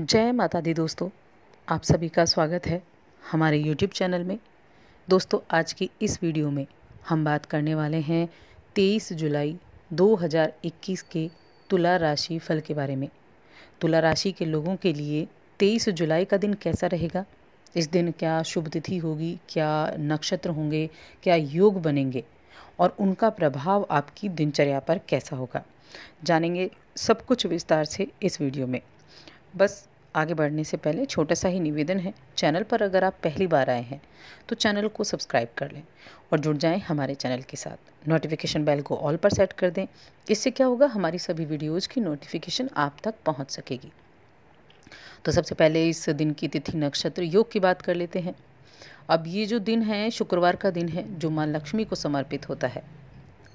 जय माता दी दोस्तों आप सभी का स्वागत है हमारे YouTube चैनल में दोस्तों आज की इस वीडियो में हम बात करने वाले हैं 23 जुलाई 2021 के तुला राशि फल के बारे में तुला राशि के लोगों के लिए 23 जुलाई का दिन कैसा रहेगा इस दिन क्या शुभ तिथि होगी क्या नक्षत्र होंगे क्या योग बनेंगे और उनका प्रभाव आपकी दिनचर्या पर कैसा होगा जानेंगे सब कुछ विस्तार से इस वीडियो में बस आगे बढ़ने से पहले छोटा सा ही निवेदन है चैनल पर अगर आप पहली बार आए हैं तो चैनल को सब्सक्राइब कर लें और जुड़ जाएं हमारे चैनल के साथ नोटिफिकेशन बेल को ऑल पर सेट कर दें इससे क्या होगा हमारी सभी वीडियोज़ की नोटिफिकेशन आप तक पहुँच सकेगी तो सबसे पहले इस दिन की तिथि नक्षत्र योग की बात कर लेते हैं अब ये जो दिन है शुक्रवार का दिन है जो माँ लक्ष्मी को समर्पित होता है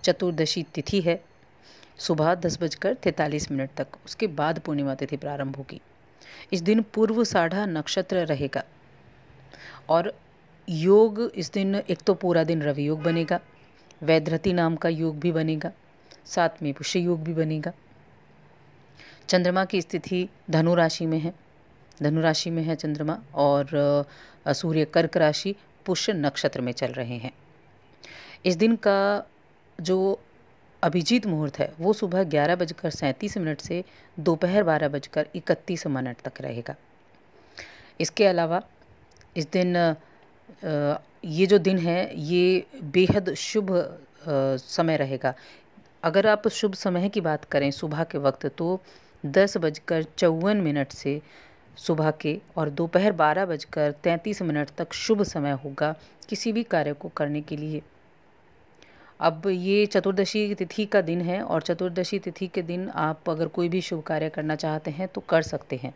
चतुर्दशी तिथि है सुबह दस बजकर तैंतालीस मिनट तक उसके बाद पूर्णिमा तिथि प्रारंभ होगी इस दिन पूर्व साढ़ा नक्षत्र रहेगा और योग इस दिन एक तो पूरा दिन रवि योग बनेगा वैद्रति नाम का योग भी बनेगा साथ में पुष्य योग भी बनेगा चंद्रमा की स्थिति धनु राशि में है धनु राशि में है चंद्रमा और सूर्य कर्क राशि पुष्य नक्षत्र में चल रहे हैं इस दिन का जो अभिजीत मुहूर्त है वो सुबह ग्यारह बजकर सैंतीस मिनट से दोपहर बारह बजकर इकतीस मिनट तक रहेगा इसके अलावा इस दिन ये जो दिन है ये बेहद शुभ समय रहेगा अगर आप शुभ समय की बात करें सुबह के वक्त तो दस बजकर चौवन मिनट से सुबह के और दोपहर बारह बजकर तैंतीस मिनट तक शुभ समय होगा किसी भी कार्य को करने के लिए अब ये चतुर्दशी तिथि का दिन है और चतुर्दशी तिथि के दिन आप अगर कोई भी शुभ कार्य करना चाहते हैं तो कर सकते हैं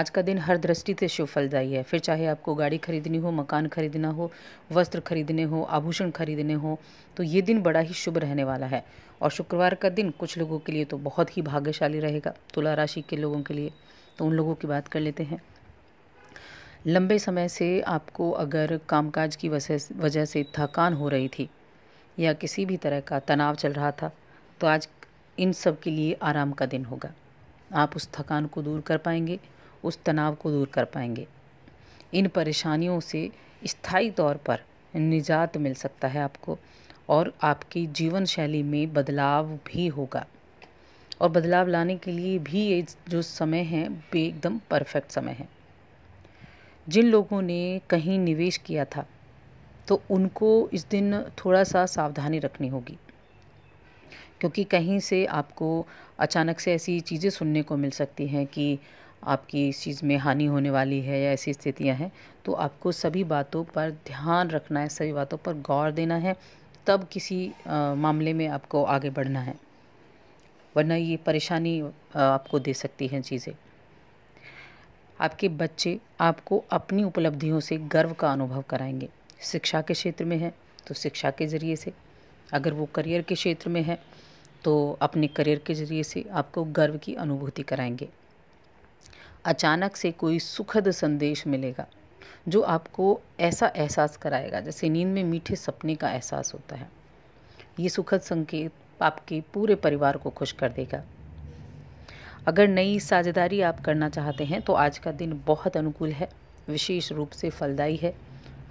आज का दिन हर दृष्टि से शुभ फलदायी है फिर चाहे आपको गाड़ी खरीदनी हो मकान खरीदना हो वस्त्र खरीदने हो आभूषण खरीदने हो तो ये दिन बड़ा ही शुभ रहने वाला है और शुक्रवार का दिन कुछ लोगों के लिए तो बहुत ही भाग्यशाली रहेगा तुला राशि के लोगों के लिए तो उन लोगों की बात कर लेते हैं लंबे समय से आपको अगर कामकाज की वजह से थकान हो रही थी या किसी भी तरह का तनाव चल रहा था तो आज इन सब के लिए आराम का दिन होगा आप उस थकान को दूर कर पाएंगे उस तनाव को दूर कर पाएंगे इन परेशानियों से स्थायी तौर पर निजात मिल सकता है आपको और आपकी जीवन शैली में बदलाव भी होगा और बदलाव लाने के लिए भी ये जो समय है वे एकदम परफेक्ट समय है जिन लोगों ने कहीं निवेश किया था तो उनको इस दिन थोड़ा सा सावधानी रखनी होगी क्योंकि कहीं से आपको अचानक से ऐसी चीज़ें सुनने को मिल सकती हैं कि आपकी इस चीज़ में हानि होने वाली है या ऐसी स्थितियां हैं तो आपको सभी बातों पर ध्यान रखना है सभी बातों पर गौर देना है तब किसी आ, मामले में आपको आगे बढ़ना है वरना ये परेशानी आपको दे सकती हैं चीज़ें आपके बच्चे आपको अपनी उपलब्धियों से गर्व का अनुभव कराएंगे शिक्षा के क्षेत्र में है तो शिक्षा के ज़रिए से अगर वो करियर के क्षेत्र में है तो अपने करियर के ज़रिए से आपको गर्व की अनुभूति कराएंगे अचानक से कोई सुखद संदेश मिलेगा जो आपको ऐसा एहसास कराएगा जैसे नींद में मीठे सपने का एहसास होता है ये सुखद संकेत आपके पूरे परिवार को खुश कर देगा अगर नई साझेदारी आप करना चाहते हैं तो आज का दिन बहुत अनुकूल है विशेष रूप से फलदायी है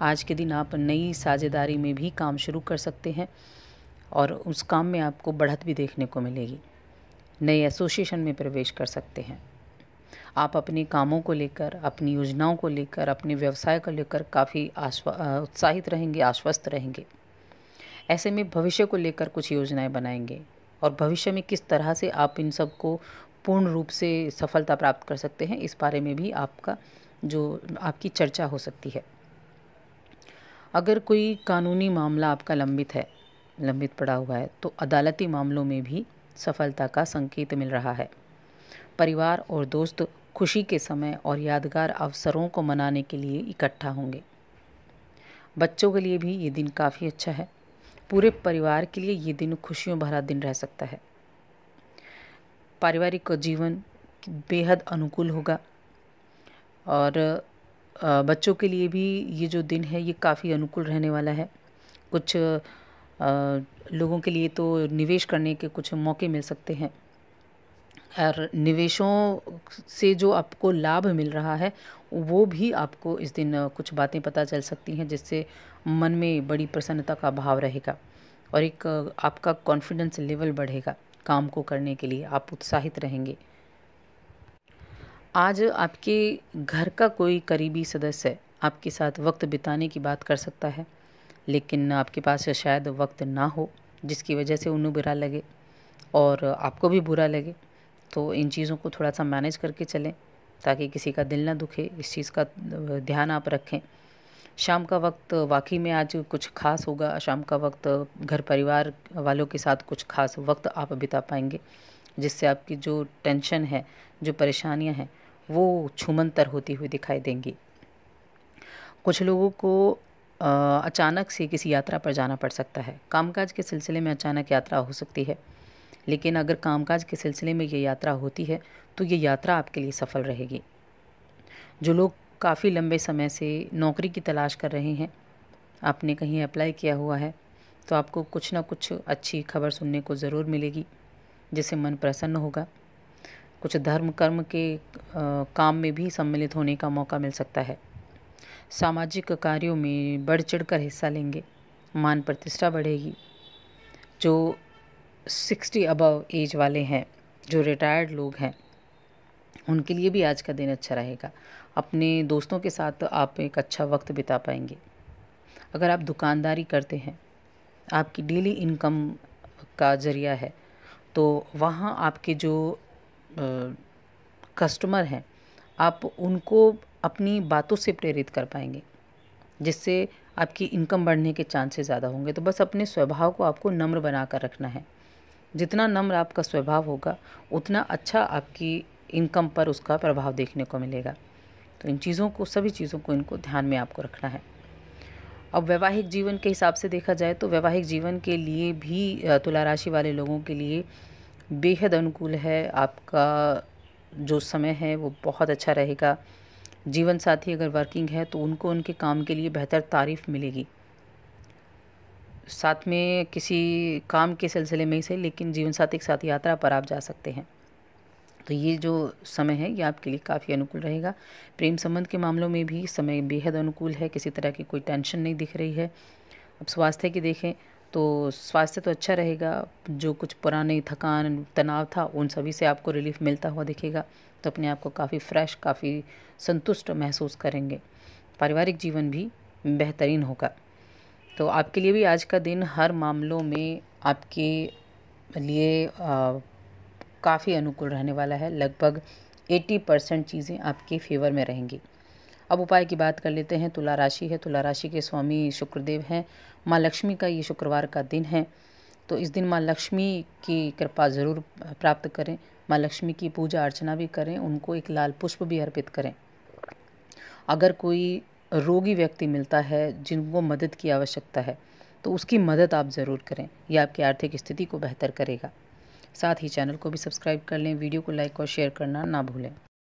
आज के दिन आप नई साझेदारी में भी काम शुरू कर सकते हैं और उस काम में आपको बढ़त भी देखने को मिलेगी नए एसोसिएशन में प्रवेश कर सकते हैं आप अपने कामों को लेकर अपनी योजनाओं को लेकर अपने व्यवसाय को लेकर काफ़ी उत्साहित रहेंगे आश्वस्त रहेंगे ऐसे में भविष्य को लेकर कुछ योजनाएं बनाएंगे और भविष्य में किस तरह से आप इन सब को पूर्ण रूप से सफलता प्राप्त कर सकते हैं इस बारे में भी आपका जो आपकी चर्चा हो सकती है अगर कोई कानूनी मामला आपका लंबित है लंबित पड़ा हुआ है तो अदालती मामलों में भी सफलता का संकेत मिल रहा है परिवार और दोस्त खुशी के समय और यादगार अवसरों को मनाने के लिए इकट्ठा होंगे बच्चों के लिए भी ये दिन काफ़ी अच्छा है पूरे परिवार के लिए ये दिन खुशियों भरा दिन रह सकता है पारिवारिक जीवन बेहद अनुकूल होगा और बच्चों के लिए भी ये जो दिन है ये काफ़ी अनुकूल रहने वाला है कुछ लोगों के लिए तो निवेश करने के कुछ मौके मिल सकते हैं और निवेशों से जो आपको लाभ मिल रहा है वो भी आपको इस दिन कुछ बातें पता चल सकती हैं जिससे मन में बड़ी प्रसन्नता का भाव रहेगा और एक आपका कॉन्फिडेंस लेवल बढ़ेगा काम को करने के लिए आप उत्साहित रहेंगे आज आपके घर का कोई करीबी सदस्य आपके साथ वक्त बिताने की बात कर सकता है लेकिन आपके पास शायद वक्त ना हो जिसकी वजह से उन्हें बुरा लगे और आपको भी बुरा लगे तो इन चीज़ों को थोड़ा सा मैनेज करके चलें ताकि किसी का दिल ना दुखे इस चीज़ का ध्यान आप रखें शाम का वक्त वाकई में आज कुछ खास होगा शाम का वक्त घर परिवार वालों के साथ कुछ खास वक्त आप बिता पाएंगे जिससे आपकी जो टेंशन है जो परेशानियां हैं वो छुमंतर होती हुई दिखाई देंगी कुछ लोगों को अचानक से किसी यात्रा पर जाना पड़ सकता है कामकाज के सिलसिले में अचानक यात्रा हो सकती है लेकिन अगर कामकाज के सिलसिले में ये यात्रा होती है तो ये यात्रा आपके लिए सफल रहेगी जो लोग काफ़ी लंबे समय से नौकरी की तलाश कर रहे हैं आपने कहीं अप्लाई किया हुआ है तो आपको कुछ ना कुछ अच्छी खबर सुनने को ज़रूर मिलेगी जिससे मन प्रसन्न होगा कुछ धर्म कर्म के काम में भी सम्मिलित होने का मौका मिल सकता है सामाजिक कार्यों में बढ़ चढ़ कर हिस्सा लेंगे मान प्रतिष्ठा बढ़ेगी जो सिक्सटी अबव एज वाले हैं जो रिटायर्ड लोग हैं उनके लिए भी आज का दिन अच्छा रहेगा अपने दोस्तों के साथ आप एक अच्छा वक्त बिता पाएंगे अगर आप दुकानदारी करते हैं आपकी डेली इनकम का जरिया है तो वहाँ आपके जो कस्टमर हैं आप उनको अपनी बातों से प्रेरित कर पाएंगे जिससे आपकी इनकम बढ़ने के चांसेस ज़्यादा होंगे तो बस अपने स्वभाव को आपको नम्र बना कर रखना है जितना नम्र आपका स्वभाव होगा उतना अच्छा आपकी इनकम पर उसका प्रभाव देखने को मिलेगा तो इन चीज़ों को सभी चीज़ों को इनको ध्यान में आपको रखना है अब वैवाहिक जीवन के हिसाब से देखा जाए तो वैवाहिक जीवन के लिए भी तुला राशि वाले लोगों के लिए बेहद अनुकूल है आपका जो समय है वो बहुत अच्छा रहेगा जीवन साथी अगर वर्किंग है तो उनको उनके काम के लिए बेहतर तारीफ मिलेगी साथ में किसी काम के सिलसिले में ही से लेकिन जीवन साथी के साथ यात्रा पर आप जा सकते हैं तो ये जो समय है ये आपके लिए काफ़ी अनुकूल रहेगा प्रेम संबंध के मामलों में भी समय बेहद अनुकूल है किसी तरह की कोई टेंशन नहीं दिख रही है अब स्वास्थ्य की देखें तो स्वास्थ्य तो अच्छा रहेगा जो कुछ पुराने थकान तनाव था उन सभी से आपको रिलीफ मिलता हुआ दिखेगा तो अपने आप को काफ़ी फ्रेश काफ़ी संतुष्ट महसूस करेंगे पारिवारिक जीवन भी बेहतरीन होगा तो आपके लिए भी आज का दिन हर मामलों में आपके लिए काफ़ी अनुकूल रहने वाला है लगभग 80 परसेंट चीज़ें आपके फेवर में रहेंगी अब उपाय की बात कर लेते हैं तुला राशि है तुला राशि के स्वामी शुक्रदेव हैं माँ लक्ष्मी का ये शुक्रवार का दिन है तो इस दिन माँ लक्ष्मी की कृपा ज़रूर प्राप्त करें माँ लक्ष्मी की पूजा अर्चना भी करें उनको एक लाल पुष्प भी अर्पित करें अगर कोई रोगी व्यक्ति मिलता है जिनको मदद की आवश्यकता है तो उसकी मदद आप ज़रूर करें यह आपकी आर्थिक स्थिति को बेहतर करेगा साथ ही चैनल को भी सब्सक्राइब कर लें वीडियो को लाइक और शेयर करना ना भूलें